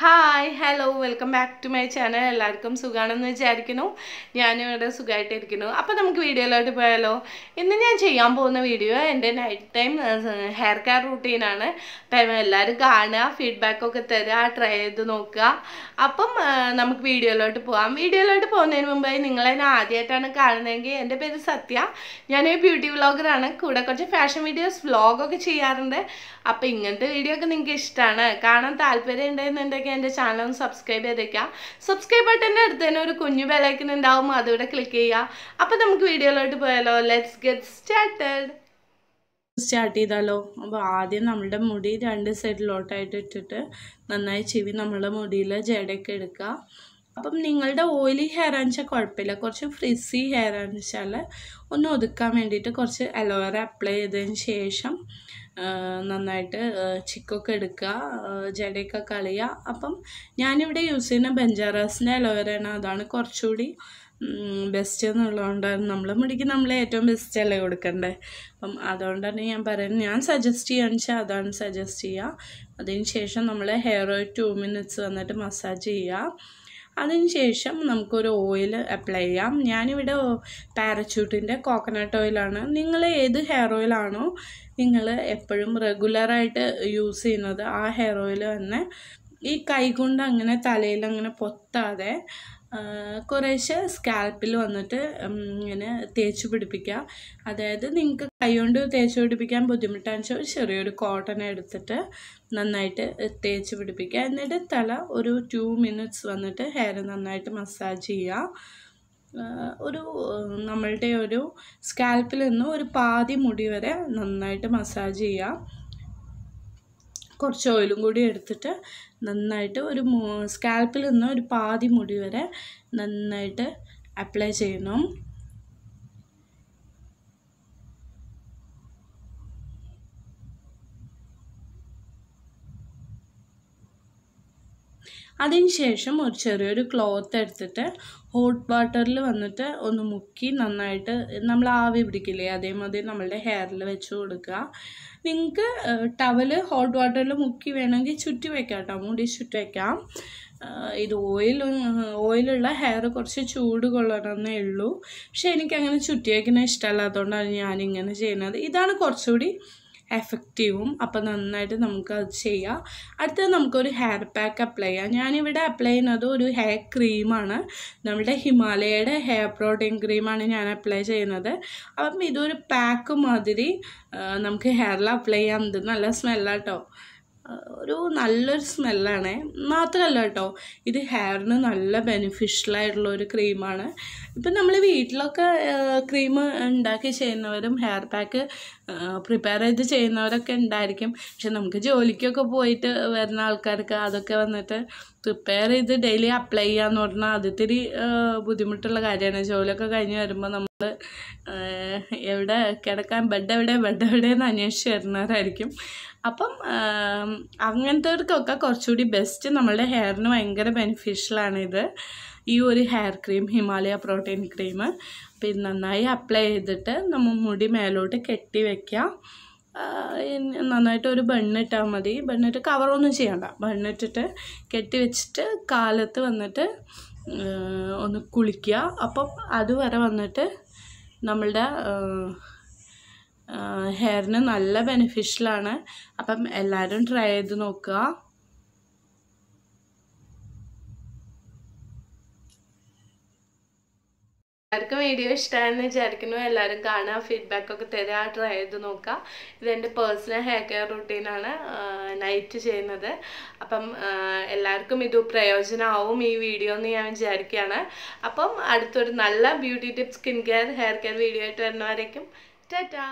hi hello welcome back to my channel എല്ലാവർക്കും സുഖമാണെന്ന് വിചാരിക്കുന്നു ഞാനും ഇവിടെ സുഖമായിട്ടിരിക്കുന്നു അപ്പോൾ നമുക്ക് വീഡിയോയിലോട്ട് പോയാലോ ഇന്ന് ഞാൻ ചെയ്യാൻ പോകുന്ന വീഡിയോ എൻ്റെ നൈറ്റ് ടൈം ഹെയർ കെയർ റൂട്ടീനാണ് അപ്പം എല്ലാവരും കാണുക ഫീഡ്ബാക്കൊക്കെ തരിക ട്രൈ ചെയ്ത് നോക്കുക അപ്പം നമുക്ക് വീഡിയോയിലോട്ട് പോകാം വീഡിയോയിലോട്ട് പോകുന്നതിന് മുമ്പായി നിങ്ങളെന്നെ ആദ്യമായിട്ടാണ് കാണുന്നതെങ്കിൽ എൻ്റെ പേര് സത്യ ഞാനൊരു ബ്യൂട്ടി വ്ളോഗറാണ് കൂടെ കുറച്ച് ഫാഷൻ വീഡിയോസ് വ്ളോഗൊക്കെ ചെയ്യാറുണ്ട് അപ്പോൾ ഇങ്ങനത്തെ വീഡിയോ ഒക്കെ നിങ്ങൾക്ക് ഇഷ്ടമാണ് കാണാൻ താല്പര്യം ഉണ്ടെന്നുണ്ടെങ്കിൽ ഉണ്ടെങ്കിൽ എൻ്റെ ചാനൽ ഒന്ന് സബ്സ്ക്രൈബ് ചെയ്തേക്കുക സബ്സ്ക്രൈബ് ബട്ടൻ്റെ അടുത്ത് തന്നെ ഒരു കുഞ്ഞു ബെലൈക്കൻ ഉണ്ടാവും അതിവിടെ ക്ലിക്ക് ചെയ്യുക അപ്പോൾ നമുക്ക് വീഡിയോയിലോട്ട് പോയാലോ ലെറ്റ്സ് ഗെറ്റ് സ്റ്റാർട്ടഡ് സ്റ്റാർട്ട് ചെയ്താലോ അപ്പോൾ ആദ്യം നമ്മളുടെ മുടി രണ്ട് സൈഡിലോട്ടായിട്ട് ഇട്ടിട്ട് നന്നായി ചെവി നമ്മളുടെ മുടിയിൽ ജടയൊക്കെ എടുക്കുക അപ്പം നിങ്ങളുടെ ഓയിലി ഹെയർ ആണെന്ന് കുഴപ്പമില്ല കുറച്ച് ഫ്രിസി ഹെയർ ആണെന്ന് വെച്ചാൽ ഒന്ന് ഒതുക്കാൻ വേണ്ടിയിട്ട് കുറച്ച് അലോവേറ അപ്ലൈ ചെയ്തതിന് ശേഷം നന്നായിട്ട് ചിക്കൊക്കെ എടുക്കുക ജടയൊക്കെ കളിയുക അപ്പം ഞാനിവിടെ യൂസ് ചെയ്യുന്ന ബെഞ്ചാറാസിൻ്റെ ആണ് അതാണ് കുറച്ചുകൂടി ബെസ്റ്റ് എന്നുള്ളതുകൊണ്ടാണ് നമ്മൾ മുടിക്ക് നമ്മൾ ഏറ്റവും ബെസ്റ്റ് അല്ലേ കൊടുക്കണ്ടേ അപ്പം അതുകൊണ്ടാണ് ഞാൻ പറയുന്നത് ഞാൻ സജസ്റ്റ് ചെയ്യാന്ന് വെച്ചാൽ അതാണ് സജസ്റ്റ് ചെയ്യുക അതിന് ശേഷം നമ്മൾ ഹെയർ ഓയിൽ ടു മിനിറ്റ്സ് വന്നിട്ട് മസാജ് ചെയ്യുക അതിനുശേഷം നമുക്കൊരു ഓയിൽ അപ്ലൈ ചെയ്യാം ഞാനിവിടെ പാരച്യൂട്ടിൻ്റെ കോക്കനട്ട് ഓയിലാണ് നിങ്ങൾ ഏത് ഹെയർ ഓയിലാണോ നിങ്ങൾ എപ്പോഴും റെഗുലറായിട്ട് യൂസ് ചെയ്യുന്നത് ആ ഹെയർ ഓയിൽ തന്നെ ഈ കൈ കൊണ്ട് അങ്ങനെ തലയിൽ അങ്ങനെ പൊത്താതെ കുറേശ്ശെ സ്കാൽപ്പിൽ വന്നിട്ട് ഇങ്ങനെ തേച്ച് പിടിപ്പിക്കുക അതായത് നിങ്ങൾക്ക് കൈകൊണ്ട് തേച്ച് പിടിപ്പിക്കാൻ ബുദ്ധിമുട്ടാന്ന് വെച്ചാൽ ചെറിയൊരു കോട്ടൺ എടുത്തിട്ട് നന്നായിട്ട് തേച്ച് പിടിപ്പിക്കുക എന്നിട്ട് തല ഒരു ടു മിനിറ്റ്സ് വന്നിട്ട് ഹെയർ നന്നായിട്ട് മസാജ് ചെയ്യുക ഒരു നമ്മളുടെ ഒരു സ്കാൽപ്പിൽ നിന്ന് ഒരു പാതി മുടി വരെ നന്നായിട്ട് മസാജ് ചെയ്യുക കുറച്ച് ഓയിലും കൂടി എടുത്തിട്ട് നന്നായിട്ട് ഒരു സ്കാൽപ്പിൽ നിന്ന് ഒരു പാതി മുടി വരെ നന്നായിട്ട് അപ്ലൈ ചെയ്യണം അതിനുശേഷം ഒരു ചെറിയൊരു ക്ലോത്ത് എടുത്തിട്ട് ഹോട്ട് വാട്ടറിൽ വന്നിട്ട് ഒന്ന് മുക്കി നന്നായിട്ട് നമ്മൾ ആവി പിടിക്കില്ലേ അതേമാതിരി നമ്മളുടെ ഹെയറിൽ വെച്ച് കൊടുക്കുക നിങ്ങൾക്ക് ടവല് ഹോട്ട് വാട്ടറിൽ മുക്കി വേണമെങ്കിൽ ചുറ്റി വയ്ക്കാം കേട്ടോ മുടി ചുറ്റി വെക്കാം ഇത് ഓയിൽ ഓയിലുള്ള ഹെയർ കുറച്ച് ചൂട് കൊള്ളണമെന്നേ ഉള്ളൂ പക്ഷേ എനിക്കങ്ങനെ ചുറ്റി വയ്ക്കുന്ന ഇഷ്ടമല്ലാത്തതുകൊണ്ടാണ് ഞാനിങ്ങനെ ചെയ്യുന്നത് ഇതാണ് കുറച്ചുകൂടി എഫക്റ്റീവും അപ്പം നന്നായിട്ട് നമുക്ക് അത് ചെയ്യാം അടുത്തത് നമുക്കൊരു ഹെയർ പാക്ക് അപ്ലൈ ചെയ്യാം ഞാനിവിടെ അപ്ലൈ ചെയ്യുന്നത് ഒരു ഹെയർ ക്രീമാണ് നമ്മുടെ ഹിമാലയയുടെ ഹെയർ പ്രോട്ടീൻ ക്രീമാണ് ഞാൻ അപ്ലൈ ചെയ്യുന്നത് അപ്പം ഇതൊരു പാക്ക് മാതിരി നമുക്ക് ഹെയറിൽ അപ്ലൈ ചെയ്യാൻ നല്ല സ്മെല്ലാട്ടോ ഒരു നല്ലൊരു സ്മെല്ലാണ് മാത്രമല്ല കേട്ടോ ഇത് ഹെയറിന് നല്ല ബെനിഫിഷ്യലായിട്ടുള്ള ഒരു ക്രീമാണ് ഇപ്പം നമ്മൾ വീട്ടിലൊക്കെ ക്രീം ഉണ്ടാക്കി ചെയ്യുന്നവരും ഹെയർ പാക്ക് പ്രിപ്പയർ ചെയ്ത് ചെയ്യുന്നവരൊക്കെ ഉണ്ടായിരിക്കും പക്ഷെ നമുക്ക് ജോലിക്കൊക്കെ പോയിട്ട് വരുന്ന ആൾക്കാർക്ക് അതൊക്കെ വന്നിട്ട് പ്രിപ്പയർ ചെയ്ത് ഡെയിലി അപ്ലൈ ചെയ്യാന്ന് പറഞ്ഞാൽ അതിത്തിരി ബുദ്ധിമുട്ടുള്ള കാര്യമാണ് ജോലിയൊക്കെ കഴിഞ്ഞ് വരുമ്പോൾ നമ്മൾ എവിടെ കിടക്കാൻ ബെഡ് എവിടെ ബെഡ് എവിടെ എന്ന് അന്വേഷിച്ച് വരുന്നവരായിരിക്കും അപ്പം അങ്ങനത്തെവർക്കൊക്കെ കുറച്ചുകൂടി ബെസ്റ്റ് നമ്മളുടെ ഹെയറിന് ഭയങ്കര ബെനിഫിഷ്യലാണിത് ഈ ഒരു hair cream Himalaya protein cream അപ്പം ഇത് നന്നായി അപ്ലൈ ചെയ്തിട്ട് നമ്മൾ മുടി മേലോട്ട് കെട്ടി വയ്ക്കാം നന്നായിട്ട് ഒരു ബണ്ണിട്ടാൽ മതി ബണ്ണിട്ട് കവറൊന്നും ചെയ്യണ്ട ബണ്ണിട്ടിട്ട് കെട്ടി വെച്ചിട്ട് കാലത്ത് വന്നിട്ട് ഒന്ന് കുളിക്കുക അപ്പം അതുവരെ വന്നിട്ട് നമ്മളുടെ ഹെയറിന് നല്ല ബെനിഫിഷ്യലാണ് അപ്പം എല്ലാവരും ട്രൈ ചെയ്ത് നോക്കുക എല്ലാവർക്കും വീഡിയോ ഇഷ്ടമാണെന്ന് വിചാരിക്കുന്നു എല്ലാവരും കാണുക ഫീഡ്ബാക്ക് ഒക്കെ തരാ ട്രൈ ചെയ്ത് നോക്കാം ഇതെൻ്റെ പേഴ്സണൽ ഹെയർ കെയർ റുട്ടീനാണ് നൈറ്റ് ചെയ്യുന്നത് അപ്പം എല്ലാവർക്കും ഇത് പ്രയോജനമാവും ഈ വീഡിയോ എന്ന് ഞാൻ വിചാരിക്കുകയാണ് അപ്പം അടുത്തൊരു നല്ല beauty tips skin care hair care video ആയിട്ട് വരുന്നവരേക്കും ടാറ്റാ